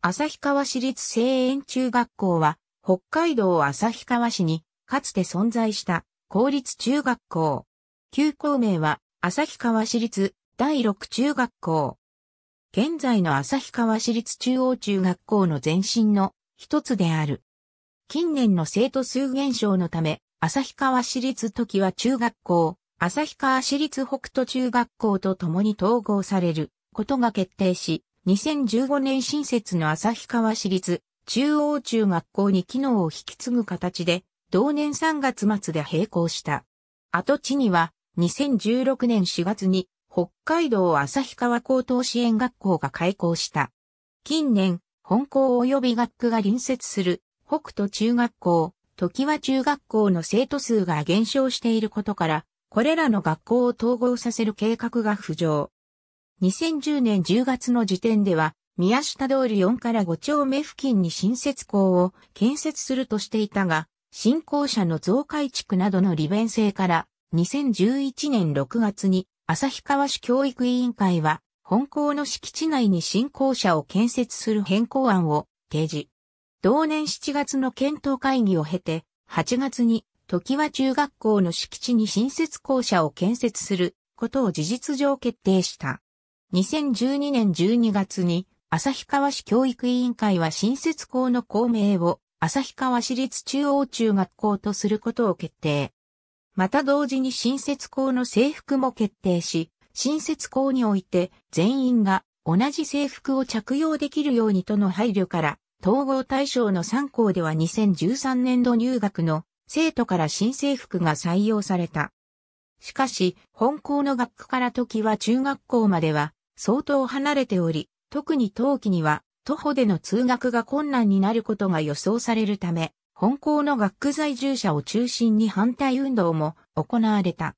旭川市立西園中学校は、北海道旭川市に、かつて存在した、公立中学校。旧校名は、旭川市立第六中学校。現在の旭川市立中央中学校の前身の一つである。近年の生徒数減少のため、旭川市立時は中学校、旭川市立北斗中学校と共に統合されることが決定し、2015年新設の旭川市立中央中学校に機能を引き継ぐ形で、同年3月末で閉校した。跡地には、2016年4月に、北海道旭川高等支援学校が開校した。近年、本校及び学区が隣接する、北斗中学校、時和中学校の生徒数が減少していることから、これらの学校を統合させる計画が浮上。2010年10月の時点では、宮下通り4から5丁目付近に新設校を建設するとしていたが、新校舎の増改築などの利便性から、2011年6月に旭川市教育委員会は、本校の敷地内に新校舎を建設する変更案を提示。同年7月の検討会議を経て、8月に、時は中学校の敷地に新設校舎を建設することを事実上決定した。2012年12月に、旭川市教育委員会は新設校の校名を旭川市立中央中学校とすることを決定。また同時に新設校の制服も決定し、新設校において全員が同じ制服を着用できるようにとの配慮から、統合対象の3校では2013年度入学の生徒から新制服が採用された。しかし、本校の学区から時は中学校までは相当離れており、特に冬季には徒歩での通学が困難になることが予想されるため、本校の学区在住者を中心に反対運動も行われた。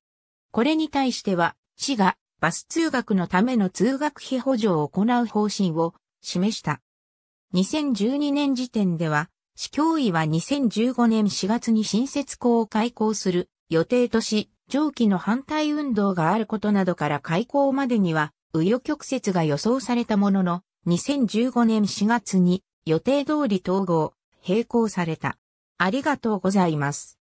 これに対しては、市がバス通学のための通学費補助を行う方針を示した。2012年時点では、市教委は2015年4月に新設校を開校する予定とし、上記の反対運動があることなどから開校までには紆余曲折が予想されたものの、2015年4月に予定通り統合、並行された。ありがとうございます。